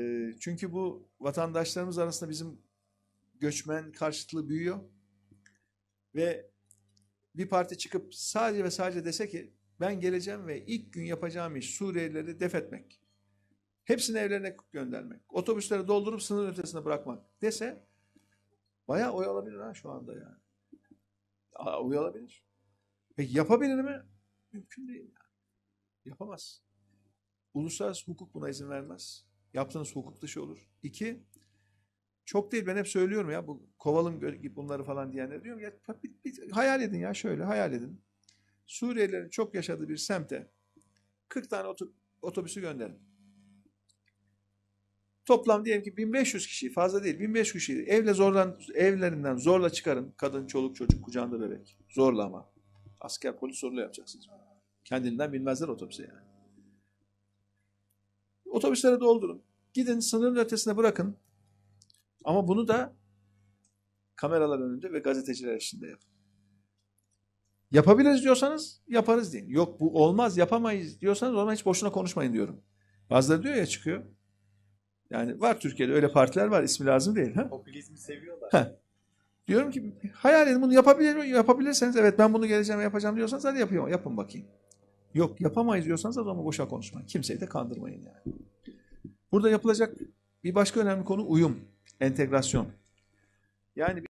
Ee, çünkü bu vatandaşlarımız arasında bizim göçmen karşıtlığı büyüyor. Ve bir parti çıkıp sadece ve sadece dese ki ben geleceğim ve ilk gün yapacağım iş Suriyelileri def etmek. Hepsini evlerine göndermek. otobüsleri doldurup sınır ötesine bırakmak dese bayağı oy alabilir ha şu anda yani. Aa, oy alabilir. Peki yapabilir mi? Mümkün değil yani. Yapamaz. Uluslararası hukuk buna izin vermez. Yaptığınız hukuk dışı olur. İki, çok değil ben hep söylüyorum ya bu kovalım bunları falan diyenler diyorum ya bir, bir, hayal edin ya şöyle hayal edin. Suriyelilerin çok yaşadığı bir semte 40 tane otobüsü gönderin. Toplam diyelim ki 1500 kişi fazla değil 1500 kişi evle zorlan evlerinden zorla çıkarın kadın çoluk çocuk kucağında bebek zorla ama asker polis zorla yapacaksınız. Kendinden bilmezler otobüse yani. Otobüsleri doldurun. Gidin sınırın ötesine bırakın. Ama bunu da kameralar önünde ve gazeteciler eşliğinde yapın. Yapabiliriz diyorsanız yaparız deyin. Yok bu olmaz yapamayız diyorsanız o zaman hiç boşuna konuşmayın diyorum. Bazıları diyor ya çıkıyor. Yani var Türkiye'de öyle partiler var ismi lazım değil. Ha? Popülizmi seviyorlar. Ha. Diyorum ki hayal edin bunu yapabilir yapabilirseniz evet ben bunu geleceğim yapacağım diyorsanız hadi yapıyorum yapın bakayım. Yok yapamayız diyorsanız o zaman boşa konuşmayın. Kimseyi de kandırmayın yani. Burada yapılacak bir başka önemli konu uyum, entegrasyon. Yani